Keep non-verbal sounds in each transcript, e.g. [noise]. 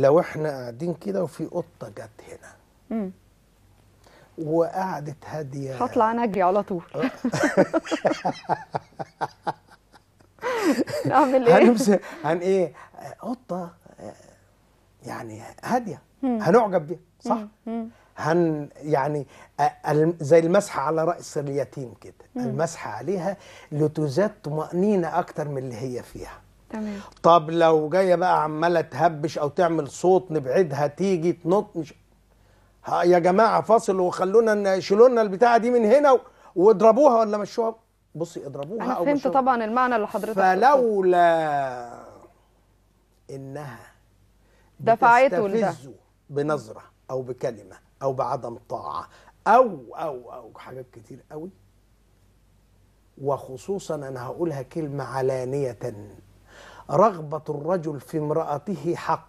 لو احنا قاعدين كده وفي قطه جت هنا وقعدت هاديه هطلع انا اجري على طول نعمل آه. [laughs] ايه هنمسك عن ايه قطه يعني هاديه هنعجب بيها صح هن يعني زي المسح على راس اليتيم كده المسح عليها لتزاد طمانينه اكتر من اللي هي فيها طب لو جايه بقى عماله تهبش او تعمل صوت نبعدها تيجي تنط مش يا جماعه فاصل وخلونا شيلوا لنا البتاعه دي من هنا واضربوها ولا مشوها بصي اضربوها انا فهمت مشوها. طبعا المعنى اللي حضرتك فلولا انها دفعته لده بنظره او بكلمه او بعدم طاعه او او او حاجات كتير قوي وخصوصا انا هقولها كلمه علانيه رغبة الرجل في امرأته حق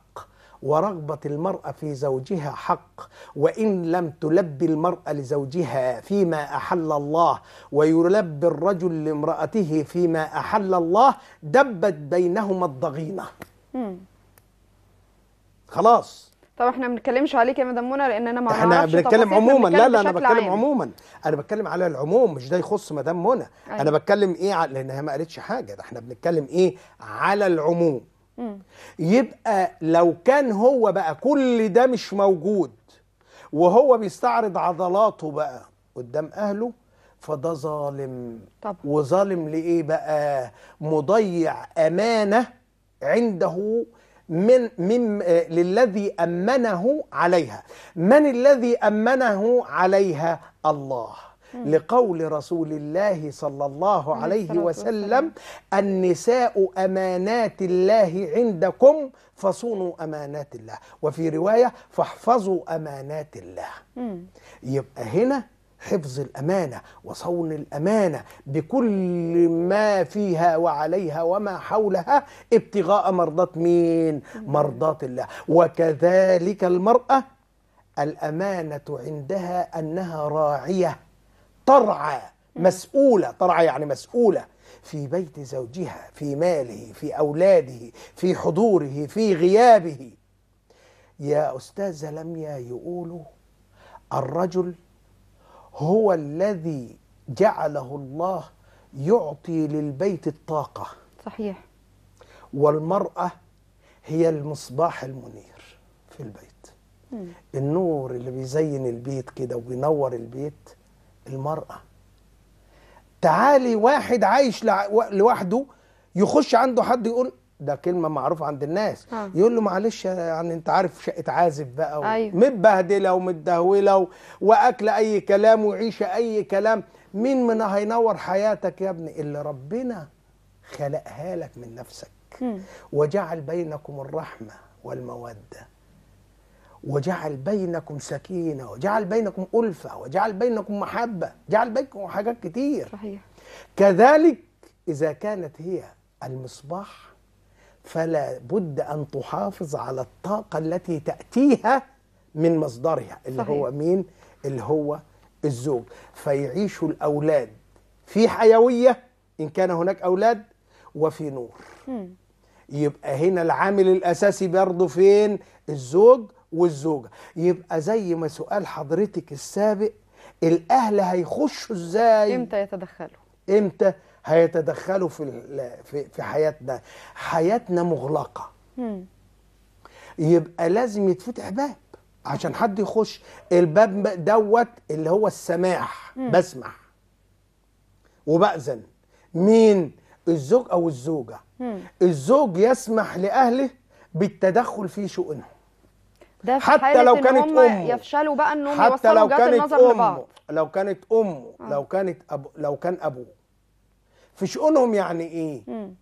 ورغبة المرأة في زوجها حق وإن لم تلبي المرأة لزوجها فيما أحل الله ويلبي الرجل لامرأته فيما أحل الله دبت بينهما الضغينة خلاص طب احنا ما بنتكلمش عليك يا مدام منى لان انا ما احنا بنتكلم عموما لا لا انا بتكلم عام. عموما انا بتكلم على العموم مش ده يخص مدام منى أيوة. انا بتكلم ايه على... لان هي ما قالتش حاجه ده احنا بنتكلم ايه على العموم مم. يبقى لو كان هو بقى كل ده مش موجود وهو بيستعرض عضلاته بقى قدام اهله فده ظالم طبعا. وظالم لايه بقى مضيع امانه عنده من مم آه، للذي أمنه عليها من الذي أمنه عليها الله لقول رسول الله صلى الله عليه وسلم النساء أمانات الله عندكم فصونوا أمانات الله وفي رواية فاحفظوا أمانات الله يبقى هنا حفظ الامانه وصون الامانه بكل ما فيها وعليها وما حولها ابتغاء مرضات مين مرضات الله وكذلك المراه الامانه عندها انها راعيه ترعى مسؤوله ترعى يعني مسؤوله في بيت زوجها في ماله في اولاده في حضوره في غيابه يا استاذ لم يقولوا الرجل هو الذي جعله الله يعطي للبيت الطاقة صحيح والمرأة هي المصباح المنير في البيت مم. النور اللي بيزين البيت كده وبينور البيت المرأة تعالي واحد عايش لوحده يخش عنده حد يقول ده كلمه معروفه عند الناس ها. آه. يقول له معلش يعني انت عارف شقه عازف بقى أيوه. متبهدله ومتدهوله و... واكل اي كلام وعيشه اي كلام مين من هينور حياتك يا ابني اللي ربنا خلقها لك من نفسك م. وجعل بينكم الرحمه والموده وجعل بينكم سكينه وجعل بينكم الفه وجعل بينكم محبه جعل بينكم حاجات كتير صحيح كذلك اذا كانت هي المصباح فلا بد أن تحافظ على الطاقة التي تأتيها من مصدرها اللي صحيح. هو مين اللي هو الزوج فيعيش الأولاد في حيوية إن كان هناك أولاد وفي نور م. يبقى هنا العامل الأساسي برضه فين الزوج والزوجة يبقى زي ما سؤال حضرتك السابق الأهل هيخشوا إزاي إمتى يتدخلوا امتى هيتدخلوا في في, حياتنا حياتنا مغلقه يبقى لازم يتفتح باب عشان حد يخش الباب دوت اللي هو السماح مم. بسمح وبأذن مين الزوج او الزوجه مم. الزوج يسمح لاهله بالتدخل في شؤونهم ده في حتى لو كانت هم امه يفشلوا بقى ان هم حتى لو كانت امه لو كانت امه آه. لو كانت ابو لو كان ابوه في شؤونهم يعني ايه مم.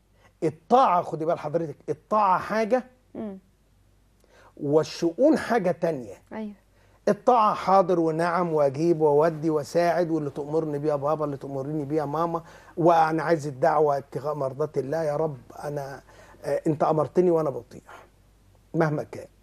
الطاعه خدي بال حضرتك الطاعه حاجه مم. والشؤون حاجه تانية ايوه الطاعه حاضر ونعم واجيب واودي واساعد واللي تامرني بيها بابا اللي تامرني بيها ماما وانا عايز الدعوه ابتغاء مرضات الله يا رب انا آه، انت امرتني وانا بطيع مهما كان